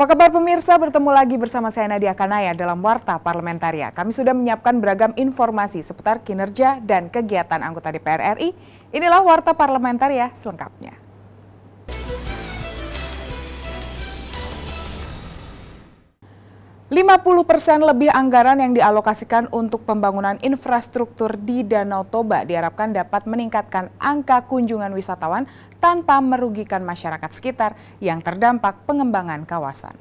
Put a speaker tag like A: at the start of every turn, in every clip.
A: Apa kabar pemirsa? Bertemu lagi bersama saya Nadia Kanaya dalam Warta Parlamentaria. Kami sudah menyiapkan beragam informasi seputar kinerja dan kegiatan anggota DPR RI. Inilah Warta Parlamentaria selengkapnya. 50% lebih anggaran yang dialokasikan untuk pembangunan infrastruktur di Danau Toba diharapkan dapat meningkatkan angka kunjungan wisatawan tanpa merugikan masyarakat sekitar yang terdampak pengembangan kawasan.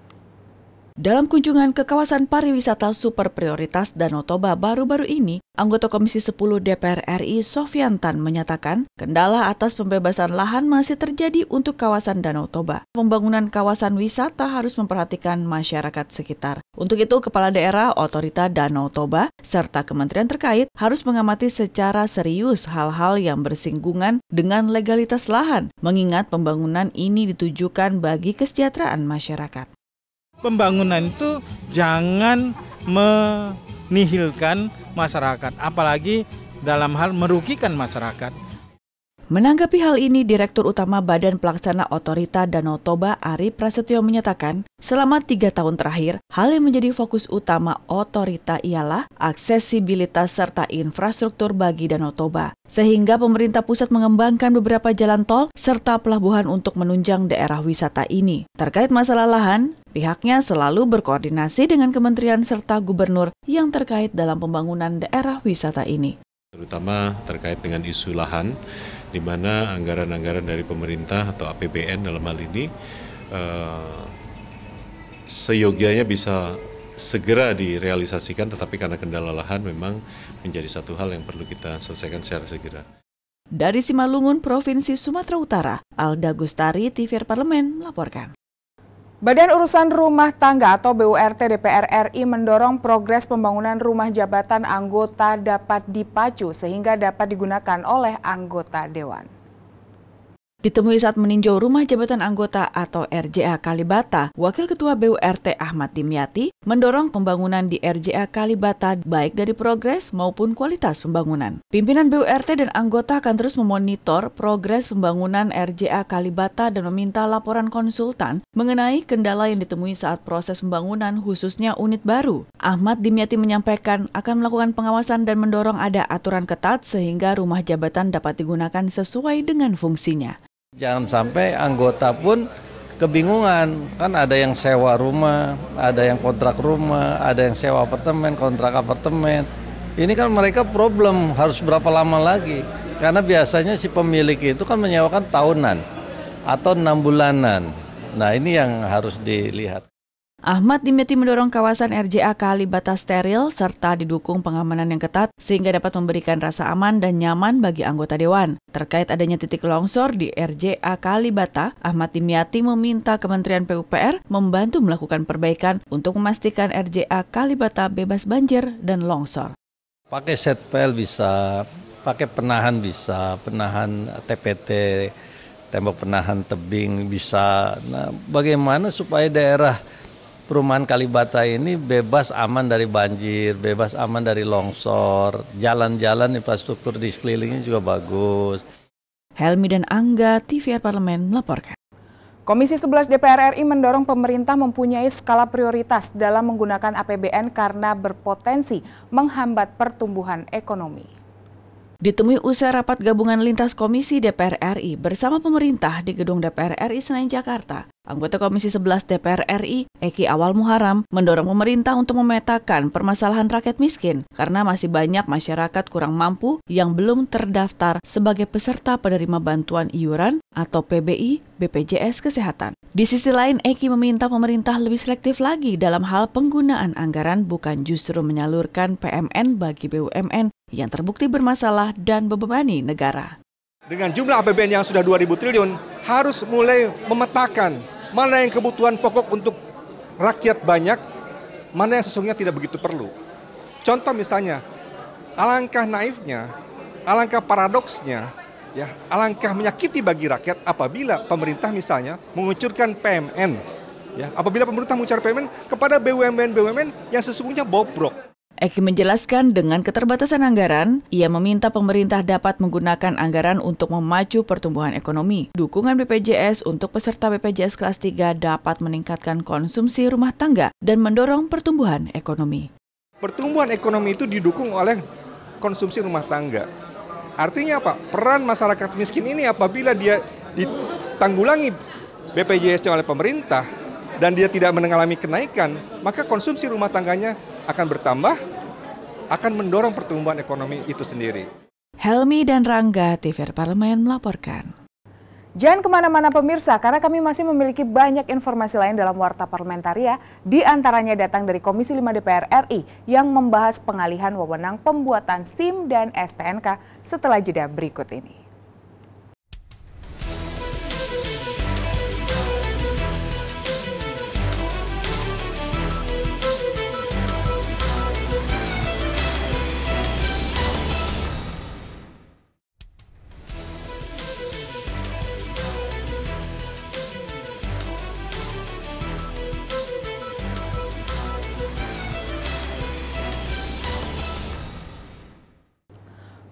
B: Dalam kunjungan ke kawasan pariwisata super prioritas Danau Toba baru-baru ini, anggota Komisi 10 DPR RI Sofian Tan menyatakan kendala atas pembebasan lahan masih terjadi untuk kawasan Danau Toba. Pembangunan kawasan wisata harus memperhatikan masyarakat sekitar. Untuk itu, Kepala Daerah Otorita Danau Toba serta kementerian terkait harus mengamati secara serius hal-hal yang bersinggungan dengan legalitas lahan, mengingat pembangunan ini ditujukan bagi kesejahteraan masyarakat. Pembangunan
A: itu jangan menihilkan masyarakat, apalagi dalam hal merugikan masyarakat.
B: Menanggapi hal ini, Direktur Utama Badan Pelaksana Otorita Danau Toba Ari Prasetyo menyatakan, selama tiga tahun terakhir, hal yang menjadi fokus utama otorita ialah aksesibilitas serta infrastruktur bagi Danau Toba, sehingga pemerintah pusat mengembangkan beberapa jalan tol serta pelabuhan untuk menunjang daerah wisata ini. Terkait masalah lahan, pihaknya selalu berkoordinasi dengan kementerian serta gubernur yang terkait dalam pembangunan daerah wisata ini.
A: Terutama terkait dengan isu lahan, di mana anggaran-anggaran dari pemerintah atau APBN dalam hal ini eh, seyogianya bisa segera direalisasikan tetapi karena kendala lahan memang menjadi satu hal yang perlu kita selesaikan secara segera.
B: Dari Simalungun, Provinsi Sumatera Utara, Alda Gustari, TVR Parlemen, melaporkan. Badan Urusan Rumah Tangga
A: atau BURT DPR RI mendorong progres pembangunan rumah jabatan anggota dapat dipacu sehingga dapat digunakan oleh anggota dewan.
B: Ditemui saat meninjau rumah jabatan anggota atau RJA Kalibata, Wakil Ketua BURT Ahmad Dimyati mendorong pembangunan di RJA Kalibata baik dari progres maupun kualitas pembangunan. Pimpinan BURT dan anggota akan terus memonitor progres pembangunan RJA Kalibata dan meminta laporan konsultan mengenai kendala yang ditemui saat proses pembangunan khususnya unit baru. Ahmad Dimyati menyampaikan akan melakukan pengawasan dan mendorong ada aturan ketat sehingga rumah jabatan dapat digunakan sesuai dengan fungsinya.
A: Jangan sampai anggota pun kebingungan. Kan ada yang sewa rumah, ada yang kontrak rumah, ada yang sewa apartemen, kontrak apartemen. Ini kan mereka
B: problem harus berapa lama lagi. Karena biasanya si pemilik itu kan menyewakan tahunan atau enam bulanan. Nah ini yang harus dilihat. Ahmad Dimyati mendorong kawasan RJA Kalibata steril serta didukung pengamanan yang ketat sehingga dapat memberikan rasa aman dan nyaman bagi anggota dewan. Terkait adanya titik longsor di RJA Kalibata, Ahmad Dimyati meminta Kementerian PUPR membantu melakukan perbaikan untuk memastikan RJA Kalibata bebas banjir dan longsor.
A: Pakai set pel
B: bisa, pakai penahan bisa, penahan TPT, tembok penahan tebing bisa. Nah, bagaimana supaya daerah perumahan Kalibata ini bebas aman dari banjir, bebas aman dari longsor, jalan-jalan infrastruktur di sekelilingnya juga bagus. Helmi dan Angga, TVR Parlemen melaporkan.
A: Komisi 11 DPR RI mendorong pemerintah mempunyai skala prioritas dalam menggunakan APBN karena berpotensi menghambat pertumbuhan ekonomi.
B: Ditemui usai rapat gabungan lintas Komisi DPR RI bersama pemerintah di gedung DPR RI Senayan Jakarta, anggota Komisi 11 DPR RI, Eki Awal Muharam, mendorong pemerintah untuk memetakan permasalahan rakyat miskin karena masih banyak masyarakat kurang mampu yang belum terdaftar sebagai peserta penerima bantuan iuran atau PBI BPJS Kesehatan. Di sisi lain, Eki meminta pemerintah lebih selektif lagi dalam hal penggunaan anggaran bukan justru menyalurkan PMN bagi BUMN yang terbukti bermasalah dan membebani negara.
A: Dengan jumlah APBN yang sudah 2000 triliun, harus mulai memetakan mana yang kebutuhan pokok untuk rakyat banyak, mana yang sesungguhnya tidak begitu perlu. Contoh misalnya, alangkah naifnya, alangkah paradoksnya, ya, alangkah menyakiti bagi rakyat apabila pemerintah misalnya mengucurkan PMN, ya, apabila pemerintah mengucurkan PMN kepada BUMN BUMN yang
B: sesungguhnya bobrok. Eki menjelaskan dengan keterbatasan anggaran, ia meminta pemerintah dapat menggunakan anggaran untuk memacu pertumbuhan ekonomi. Dukungan BPJS untuk peserta BPJS kelas 3 dapat meningkatkan konsumsi rumah tangga dan mendorong pertumbuhan ekonomi.
A: Pertumbuhan ekonomi itu didukung oleh konsumsi rumah tangga. Artinya apa? Peran masyarakat miskin ini apabila dia ditanggulangi bpjs oleh pemerintah dan dia tidak mengalami kenaikan, maka konsumsi rumah tangganya akan bertambah akan mendorong pertumbuhan ekonomi
B: itu sendiri. Helmi dan Rangga, TVR Parlemen melaporkan. Jangan
A: kemana-mana pemirsa, karena kami masih memiliki banyak informasi lain dalam Warta Parlementaria, di antaranya datang dari Komisi 5 DPR RI yang membahas pengalihan wewenang pembuatan SIM dan STNK setelah jeda berikut ini.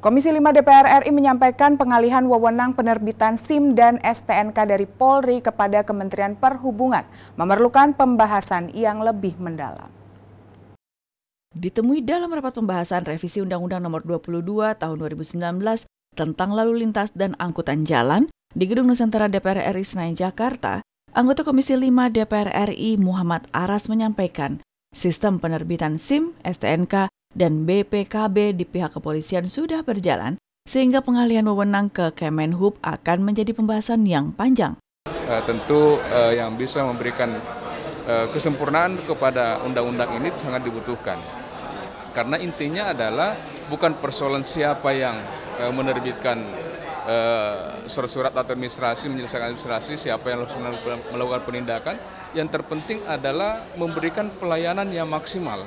A: Komisi 5 DPR RI menyampaikan pengalihan wewenang penerbitan SIM dan STNK dari Polri kepada Kementerian Perhubungan memerlukan pembahasan yang lebih
B: mendalam. Ditemui dalam rapat pembahasan revisi Undang-Undang Nomor 22 Tahun 2019 tentang Lalu Lintas dan Angkutan Jalan di Gedung Nusantara DPR RI Senayan Jakarta, anggota Komisi 5 DPR RI Muhammad Aras menyampaikan sistem penerbitan SIM, STNK, dan BPKB di pihak kepolisian sudah berjalan, sehingga pengalihan wewenang ke Kemenhub akan menjadi pembahasan yang panjang.
A: Eh, tentu eh, yang bisa memberikan eh, kesempurnaan kepada undang-undang ini sangat dibutuhkan. Karena intinya adalah bukan persoalan siapa yang menerbitkan surat-surat atau administrasi menyelesaikan administrasi siapa yang harus melakukan penindakan yang terpenting adalah memberikan pelayanan yang maksimal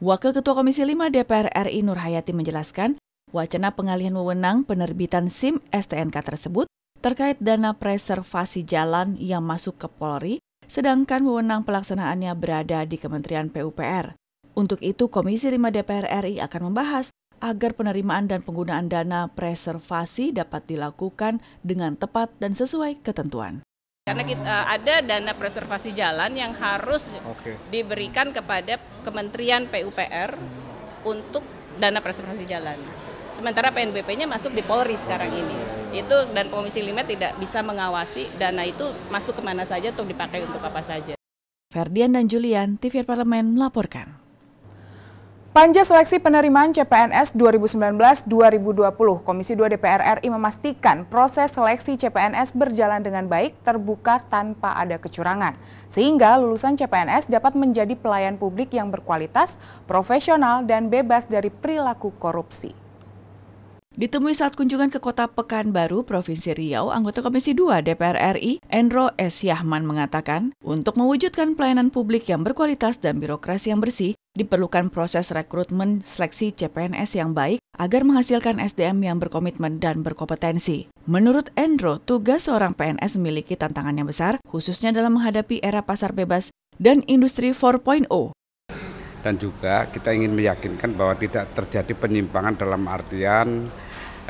B: Wakil Ketua Komisi 5 DPR RI Nur Hayati menjelaskan, wacana pengalihan wewenang penerbitan SIM STNK tersebut terkait dana preservasi jalan yang masuk ke Polri, sedangkan wewenang pelaksanaannya berada di Kementerian PUPR. Untuk itu, Komisi 5 DPR RI akan membahas agar penerimaan dan penggunaan dana preservasi dapat dilakukan dengan tepat dan sesuai ketentuan. Karena kita uh, ada dana preservasi jalan yang harus okay. diberikan kepada Kementerian PUPR untuk dana preservasi jalan. Sementara PNBP-nya masuk di Polri sekarang ini. Oh. Itu dan Komisi 5 tidak bisa mengawasi dana itu masuk kemana saja atau dipakai untuk apa saja. Ferdian dan Julian, TVR
A: Parlemen melaporkan. Panja Seleksi Penerimaan CPNS 2019-2020, Komisi 2 DPR RI memastikan proses seleksi CPNS berjalan dengan baik, terbuka tanpa ada kecurangan. Sehingga lulusan CPNS dapat menjadi pelayan publik yang berkualitas, profesional, dan bebas dari perilaku korupsi.
B: Ditemui saat kunjungan ke kota Pekanbaru, Provinsi Riau, anggota Komisi 2 DPR RI, Endro S. Yahman mengatakan, untuk mewujudkan pelayanan publik yang berkualitas dan birokrasi yang bersih, diperlukan proses rekrutmen seleksi CPNS yang baik agar menghasilkan SDM yang berkomitmen dan berkompetensi. Menurut Endro, tugas seorang PNS memiliki tantangan yang besar, khususnya dalam menghadapi era pasar bebas dan industri 4.0
A: dan juga kita ingin meyakinkan bahwa tidak terjadi penyimpangan dalam artian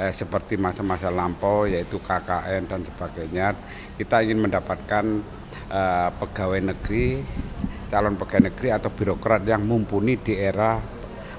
A: eh, seperti masa-masa lampau yaitu KKN dan sebagainya. Kita ingin mendapatkan eh, pegawai negeri, calon pegawai negeri atau birokrat yang mumpuni di era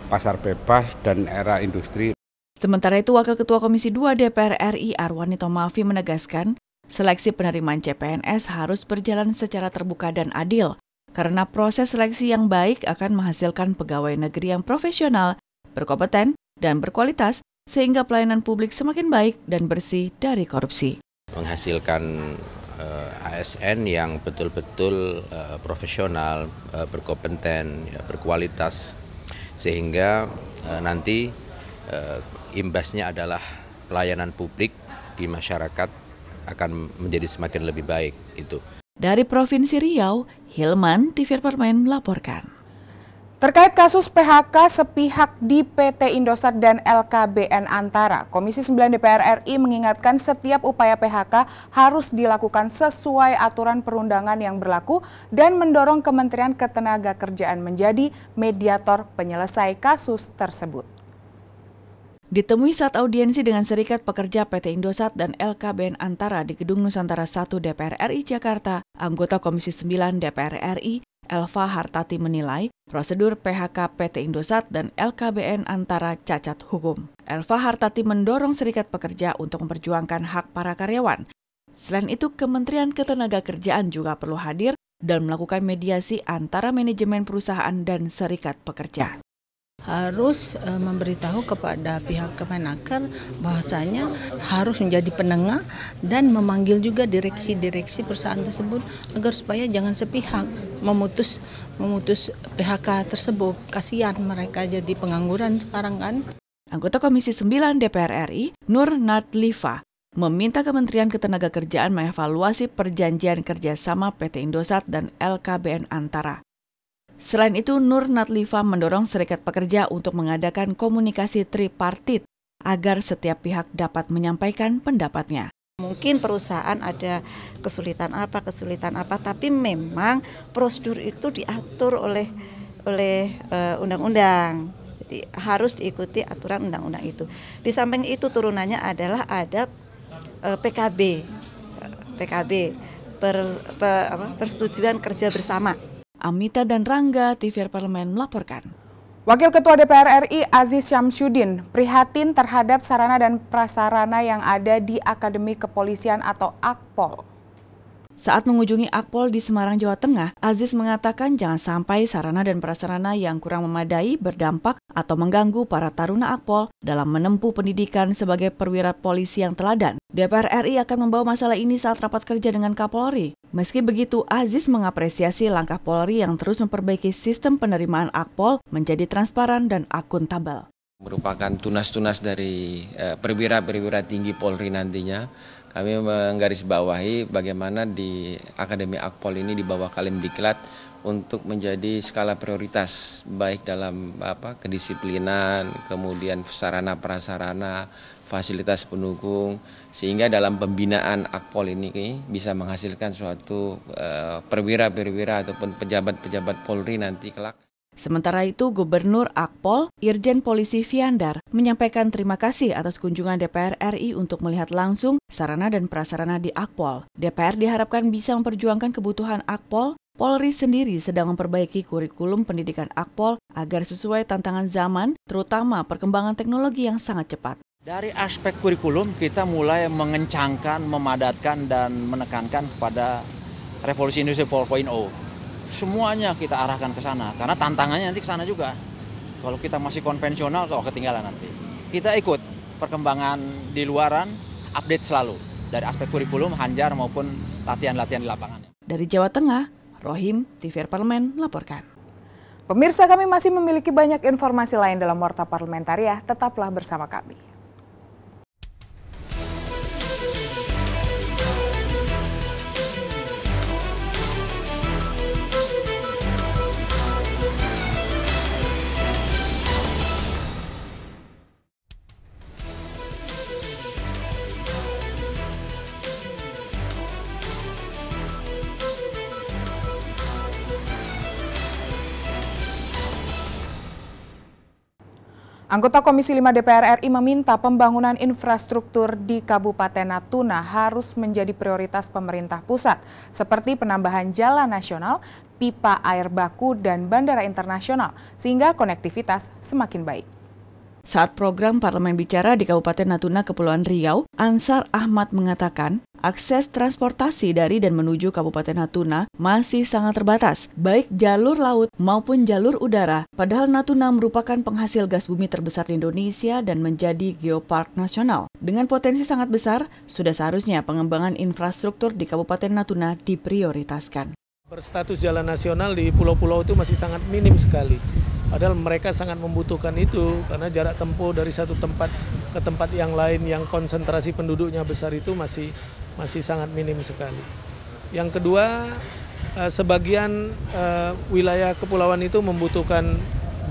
A: pasar bebas dan era industri.
B: Sementara itu, Wakil Ketua Komisi 2 DPR RI Arwani Tomafi menegaskan, seleksi penerimaan CPNS harus berjalan secara terbuka dan adil, karena proses seleksi yang baik akan menghasilkan pegawai negeri yang profesional, berkompeten, dan berkualitas sehingga pelayanan publik semakin baik dan bersih dari korupsi.
A: Menghasilkan eh, ASN yang betul-betul uh, profesional, uh, berkompeten, ya, berkualitas, sehingga uh, nanti uh, imbasnya adalah pelayanan publik di masyarakat akan menjadi semakin lebih baik itu.
B: Dari Provinsi Riau, Hilman TV Permain melaporkan.
A: Terkait kasus PHK sepihak di PT Indosat dan LKBN Antara, Komisi 9 DPR RI mengingatkan setiap upaya PHK harus dilakukan sesuai aturan perundangan yang berlaku dan mendorong Kementerian Ketenagakerjaan menjadi mediator penyelesai kasus tersebut.
B: Ditemui saat audiensi dengan Serikat Pekerja PT Indosat dan LKBN Antara di Gedung Nusantara 1 DPR RI Jakarta, anggota Komisi 9 DPR RI Elva Hartati menilai prosedur PHK PT Indosat dan LKBN antara cacat hukum. Elva Hartati mendorong serikat pekerja untuk memperjuangkan hak para karyawan. Selain itu, Kementerian Ketenagakerjaan juga perlu hadir dan melakukan mediasi antara manajemen perusahaan dan serikat pekerja harus e, memberitahu kepada pihak Kemenaker bahwasanya harus menjadi penengah dan memanggil juga direksi-direksi perusahaan tersebut agar supaya jangan sepihak memutus memutus PHK tersebut. Kasihan mereka jadi pengangguran sekarang kan. Anggota Komisi 9 DPR RI, Nur Natlifa, meminta Kementerian Ketenagakerjaan mengevaluasi perjanjian kerjasama PT Indosat dan LKBN Antara Selain itu, Nur Natlifa mendorong serikat pekerja untuk mengadakan komunikasi tripartit agar setiap pihak dapat menyampaikan pendapatnya. Mungkin perusahaan ada kesulitan apa, kesulitan apa, tapi memang prosedur itu diatur oleh oleh eh, undang-undang. Uh, Jadi harus diikuti aturan undang-undang itu. Di samping itu turunannya adalah ada uh, eh, PKB, PKB per, per, apa, persetujuan kerja bersama. Amita dan Rangga, TVR Parlemen melaporkan. Wakil Ketua DPR RI Aziz Syamsuddin prihatin
A: terhadap sarana dan prasarana yang ada di Akademi Kepolisian atau Akpol.
B: Saat mengunjungi Akpol di Semarang, Jawa Tengah, Aziz mengatakan jangan sampai sarana dan prasarana yang kurang memadai berdampak atau mengganggu para taruna Akpol dalam menempuh pendidikan sebagai perwira polisi yang teladan. DPR RI akan membawa masalah ini saat rapat kerja dengan Kapolri. Meski begitu, Aziz mengapresiasi langkah Polri yang terus memperbaiki sistem penerimaan Akpol menjadi transparan dan akuntabel.
A: Merupakan tunas-tunas dari eh, perwira-perwira tinggi Polri nantinya kami menggarisbawahi bagaimana di Akademi Akpol ini di bawah Kalim Diklat untuk menjadi skala prioritas baik dalam apa kedisiplinan, kemudian sarana prasarana, fasilitas pendukung sehingga dalam pembinaan Akpol ini bisa menghasilkan suatu eh, perwira-perwira ataupun pejabat-pejabat Polri nanti
B: kelak Sementara itu, Gubernur Akpol, Irjen Polisi Viandar, menyampaikan terima kasih atas kunjungan DPR RI untuk melihat langsung sarana dan prasarana di Akpol. DPR diharapkan bisa memperjuangkan kebutuhan Akpol Polri sendiri sedang memperbaiki kurikulum pendidikan Akpol agar sesuai tantangan zaman, terutama perkembangan teknologi yang sangat cepat.
A: Dari aspek kurikulum kita mulai mengencangkan, memadatkan, dan menekankan kepada revolusi industri 4.0 semuanya kita arahkan ke sana karena tantangannya nanti ke sana juga kalau kita masih konvensional kalau ketinggalan nanti kita ikut perkembangan di luaran update selalu dari aspek kurikulum hanjar maupun latihan-latihan di lapangan
B: dari Jawa Tengah Rohim TV Parlemen melaporkan
A: Pemirsa kami masih memiliki banyak informasi lain dalam Warta Parlementaria, tetaplah bersama kami. Anggota Komisi 5 DPR RI meminta pembangunan infrastruktur di Kabupaten Natuna harus menjadi prioritas pemerintah pusat, seperti penambahan jalan nasional, pipa air baku, dan bandara internasional, sehingga konektivitas semakin baik.
B: Saat program Parlemen Bicara di Kabupaten Natuna, Kepulauan Riau, Ansar Ahmad mengatakan Akses transportasi dari dan menuju Kabupaten Natuna masih sangat terbatas, baik jalur laut maupun jalur udara. Padahal Natuna merupakan penghasil gas bumi terbesar di Indonesia dan menjadi geopark nasional. Dengan potensi sangat besar, sudah seharusnya pengembangan infrastruktur di Kabupaten Natuna diprioritaskan.
A: Berstatus jalan nasional di pulau-pulau itu masih sangat minim sekali. Padahal mereka sangat membutuhkan itu karena jarak tempuh dari satu tempat ke tempat yang lain yang konsentrasi penduduknya besar itu masih masih sangat minim sekali. Yang kedua, eh, sebagian eh, wilayah kepulauan itu membutuhkan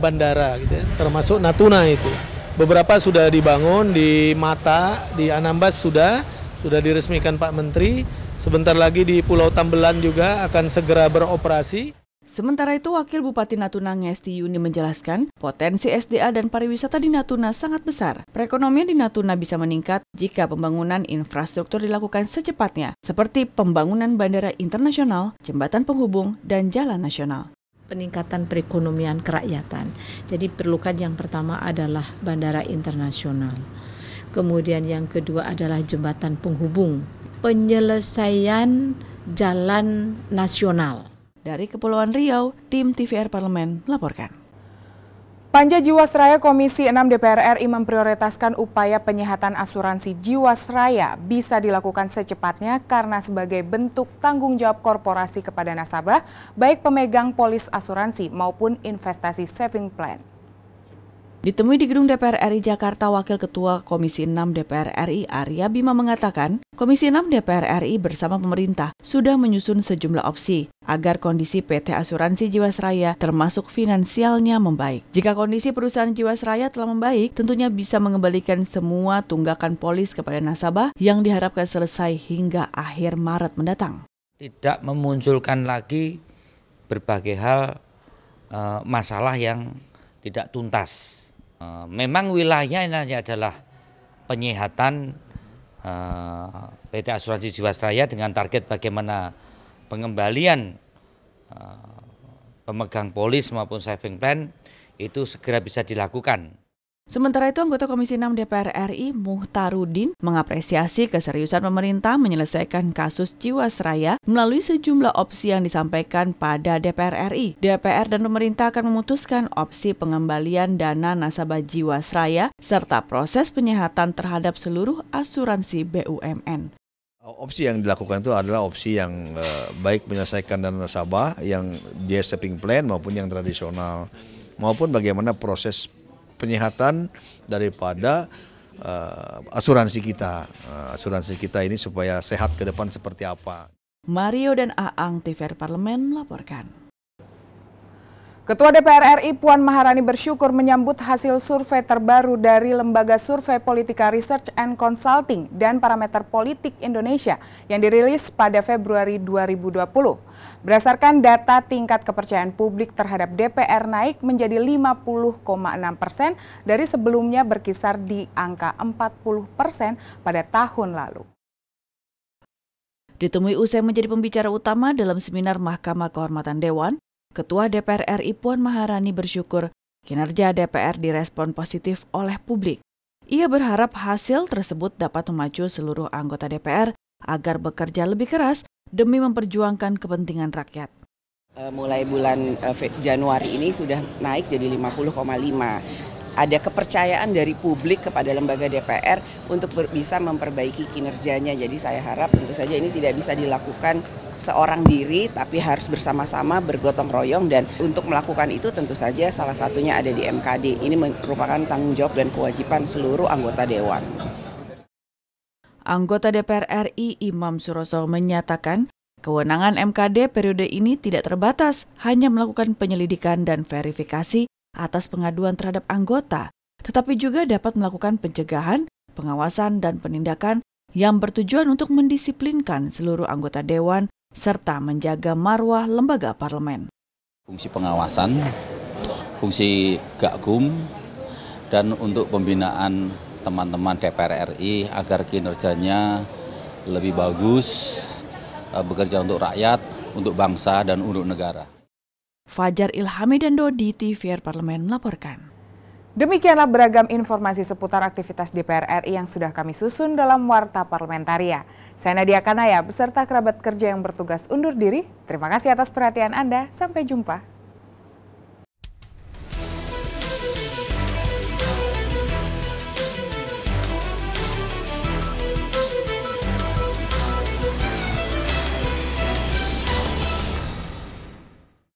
A: bandara, gitu ya, termasuk Natuna itu. Beberapa sudah dibangun di Mata, di Anambas sudah, sudah diresmikan Pak Menteri. Sebentar lagi di Pulau Tambelan juga akan segera beroperasi.
B: Sementara itu, Wakil Bupati Natuna Ngesti Yuni menjelaskan, potensi SDA dan pariwisata di Natuna sangat besar. Perekonomian di Natuna bisa meningkat jika pembangunan infrastruktur dilakukan secepatnya, seperti pembangunan bandara internasional, jembatan penghubung, dan jalan nasional peningkatan perekonomian kerakyatan. Jadi perlukan yang pertama adalah bandara internasional.
A: Kemudian yang kedua adalah jembatan penghubung, penyelesaian jalan nasional dari Kepulauan Riau, tim TVR Parlemen melaporkan. Panja Jiwasraya Komisi 6 DPR RI memprioritaskan upaya penyehatan asuransi Jiwasraya bisa dilakukan secepatnya karena sebagai bentuk tanggung jawab korporasi kepada nasabah, baik pemegang polis asuransi maupun investasi saving plan.
B: Ditemui di gedung DPR RI Jakarta, Wakil Ketua Komisi 6 DPR RI Arya Bima mengatakan, Komisi 6 DPR RI bersama pemerintah sudah menyusun sejumlah opsi agar kondisi PT Asuransi Jiwasraya termasuk finansialnya membaik. Jika kondisi perusahaan Jiwasraya telah membaik, tentunya bisa mengembalikan semua tunggakan polis kepada nasabah yang diharapkan selesai hingga akhir Maret mendatang.
A: Tidak memunculkan lagi berbagai hal e, masalah yang tidak tuntas Eh, memang wilayahnya ini adalah penyehatan eh, PT Asuransi Jiwasraya dengan target bagaimana pengembalian eh, pemegang polis maupun saving plan itu segera bisa dilakukan.
B: Sementara itu, anggota Komisi 6 DPR RI Muhtarudin mengapresiasi keseriusan pemerintah menyelesaikan kasus Jiwasraya melalui sejumlah opsi yang disampaikan pada DPR RI. DPR dan pemerintah akan memutuskan opsi pengembalian dana nasabah Jiwasraya serta proses penyehatan terhadap seluruh asuransi BUMN.
A: Opsi yang dilakukan itu adalah opsi yang eh, baik menyelesaikan dana nasabah yang dia saving plan maupun yang tradisional
B: maupun bagaimana proses penyihatan daripada uh, asuransi kita. Uh, asuransi kita ini supaya sehat ke depan seperti apa. Mario dan Aang TVR Parlemen melaporkan. Ketua
A: DPR RI Puan Maharani bersyukur menyambut hasil survei terbaru dari Lembaga Survei Politika Research and Consulting dan Parameter Politik Indonesia yang dirilis pada Februari 2020. Berdasarkan data tingkat kepercayaan publik terhadap DPR naik menjadi 50,6 persen dari sebelumnya berkisar di angka
B: 40 persen pada tahun lalu. Ditemui usai menjadi pembicara utama dalam seminar Mahkamah Kehormatan Dewan, Ketua DPR RI Puan Maharani bersyukur kinerja DPR direspon positif oleh publik. Ia berharap hasil tersebut dapat memacu seluruh anggota DPR agar bekerja lebih keras demi memperjuangkan kepentingan rakyat.
A: Eh, mulai bulan eh, Januari ini sudah naik jadi 50,5 ada kepercayaan dari publik kepada lembaga DPR untuk bisa memperbaiki kinerjanya. Jadi saya harap tentu saja ini tidak bisa dilakukan seorang diri tapi harus bersama-sama bergotong royong dan untuk melakukan itu tentu saja salah satunya ada di MKD. Ini merupakan tanggung jawab dan kewajiban seluruh anggota dewan.
B: Anggota DPR RI Imam Suroso menyatakan kewenangan MKD periode ini tidak terbatas, hanya melakukan penyelidikan dan verifikasi atas pengaduan terhadap anggota, tetapi juga dapat melakukan pencegahan, pengawasan, dan penindakan yang bertujuan untuk mendisiplinkan seluruh anggota dewan serta menjaga marwah lembaga parlemen.
A: Fungsi pengawasan, fungsi gakum, dan untuk pembinaan teman-teman DPR RI agar kinerjanya lebih bagus, eh, bekerja untuk rakyat, untuk bangsa, dan untuk negara.
B: Fajar Ilhami dan Dodi TVR Parlemen melaporkan.
A: Demikianlah beragam informasi seputar aktivitas DPR RI yang sudah kami susun dalam Warta Parlamentaria. Saya Nadia Kanaya beserta kerabat kerja yang bertugas undur diri. Terima kasih atas perhatian Anda. Sampai jumpa.